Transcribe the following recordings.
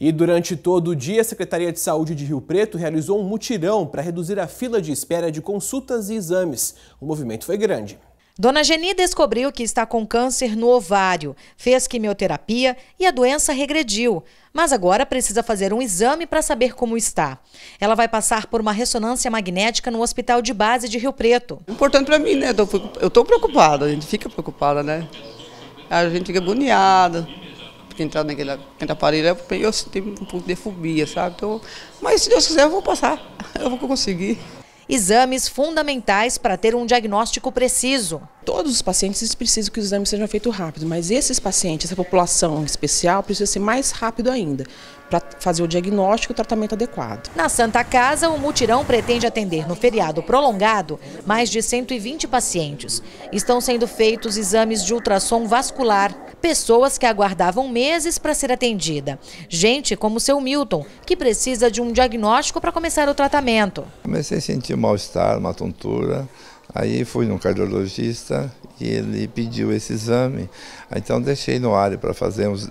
E durante todo o dia, a Secretaria de Saúde de Rio Preto realizou um mutirão para reduzir a fila de espera de consultas e exames. O movimento foi grande. Dona Geni descobriu que está com câncer no ovário, fez quimioterapia e a doença regrediu, mas agora precisa fazer um exame para saber como está. Ela vai passar por uma ressonância magnética no Hospital de Base de Rio Preto. Importante para mim, né? Eu estou preocupada, a gente fica preocupada, né? A gente fica boniada entrar entrado naquela, parede, eu senti um pouco de fobia, sabe? Então, mas se Deus quiser, eu vou passar, eu vou conseguir exames fundamentais para ter um diagnóstico preciso. Todos os pacientes precisam que os exames sejam feitos rápido, mas esses pacientes, essa população especial, precisa ser mais rápido ainda, para fazer o diagnóstico e o tratamento adequado. Na Santa Casa, o mutirão pretende atender no feriado prolongado mais de 120 pacientes. Estão sendo feitos exames de ultrassom vascular, pessoas que aguardavam meses para ser atendida. Gente como o seu Milton, que precisa de um diagnóstico para começar o tratamento. Comecei a sentir um mal-estar, uma tontura. Aí fui num cardiologista e ele pediu esse exame. Então deixei no ar para fazer uns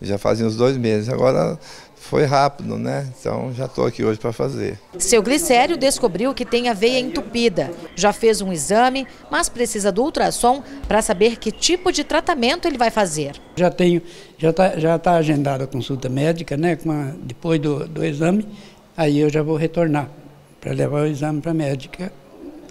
já fazia uns dois meses. Agora foi rápido, né? Então já estou aqui hoje para fazer. Seu Glicério descobriu que tem a veia entupida. Já fez um exame, mas precisa do ultrassom para saber que tipo de tratamento ele vai fazer. Já tenho, já está já tá agendada a consulta médica, né? A, depois do, do exame, aí eu já vou retornar para levar o exame para a médica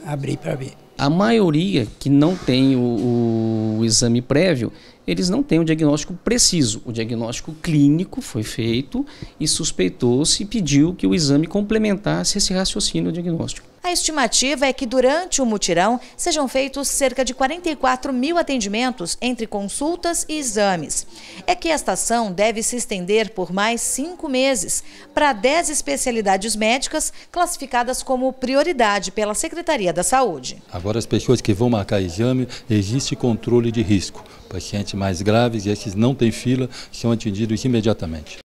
abrir para ver. A maioria que não tem o, o exame prévio, eles não têm um diagnóstico preciso. O diagnóstico clínico foi feito e suspeitou-se e pediu que o exame complementasse esse raciocínio diagnóstico. A estimativa é que durante o mutirão sejam feitos cerca de 44 mil atendimentos entre consultas e exames. É que esta ação deve se estender por mais cinco meses para 10 especialidades médicas classificadas como prioridade pela Secretaria da Saúde. Agora, as pessoas que vão marcar exame, existe controle de risco. O paciente mais graves e esses não têm fila, são atendidos imediatamente.